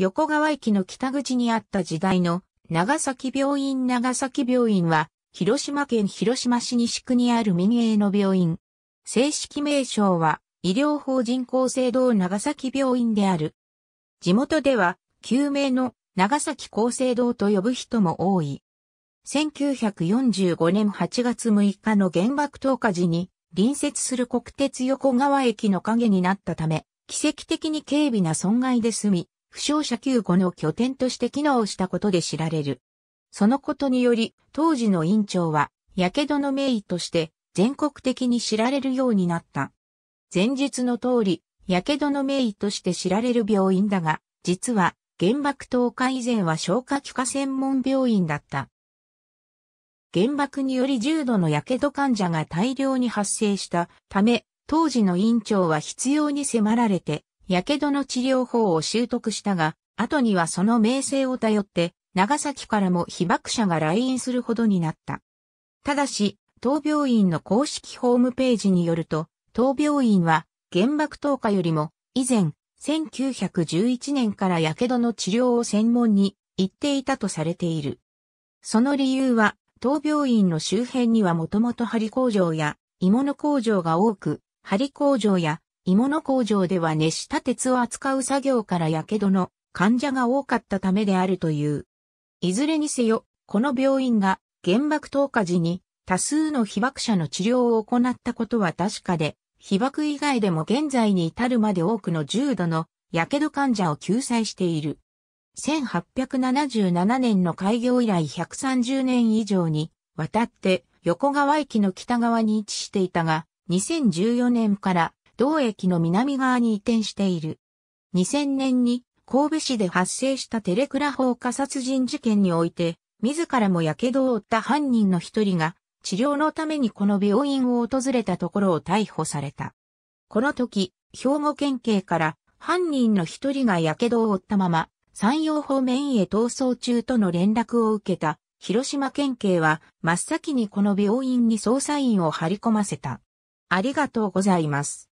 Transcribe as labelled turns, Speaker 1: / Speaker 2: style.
Speaker 1: 横川駅の北口にあった時代の長崎病院長崎病院は、広島県広島市西区にある民営の病院。正式名称は、医療法人厚生堂長崎病院である。地元では、救命の長崎厚生堂と呼ぶ人も多い。1945年8月6日の原爆投下時に、隣接する国鉄横川駅の影になったため、奇跡的に軽微な損害で済み、負傷者救護の拠点として機能したことで知られる。そのことにより、当時の院長は、火傷の名医として全国的に知られるようになった。前述の通り、火傷の名医として知られる病院だが、実は原爆投下以前は消化器科専門病院だった。原爆により重度の火傷患者が大量に発生したため、当時の院長は必要に迫られて、火傷の治療法を習得したが、後にはその名声を頼って、長崎からも被爆者が来院するほどになった。ただし、当病院の公式ホームページによると、当病院は原爆投下よりも以前、1911年から火傷の治療を専門に行っていたとされている。その理由は、当病院の周辺にはもともと針工場や鋳物工場が多く、針工場や鋳物工場では熱した鉄を扱う作業から火傷の患者が多かったためであるという。いずれにせよ、この病院が原爆投下時に多数の被爆者の治療を行ったことは確かで、被爆以外でも現在に至るまで多くの重度の火傷患者を救済している。1877年の開業以来130年以上にわたって横川駅の北側に位置していたが、2014年から同駅の南側に移転している。2000年に神戸市で発生したテレクラ放火殺人事件において、自らも火傷を負った犯人の一人が、治療のためにこの病院を訪れたところを逮捕された。この時、兵庫県警から犯人の一人が火傷を負ったまま、山陽方面へ逃走中との連絡を受けた、広島県警は真っ先にこの病院に捜査員を張り込ませた。ありがとうございます。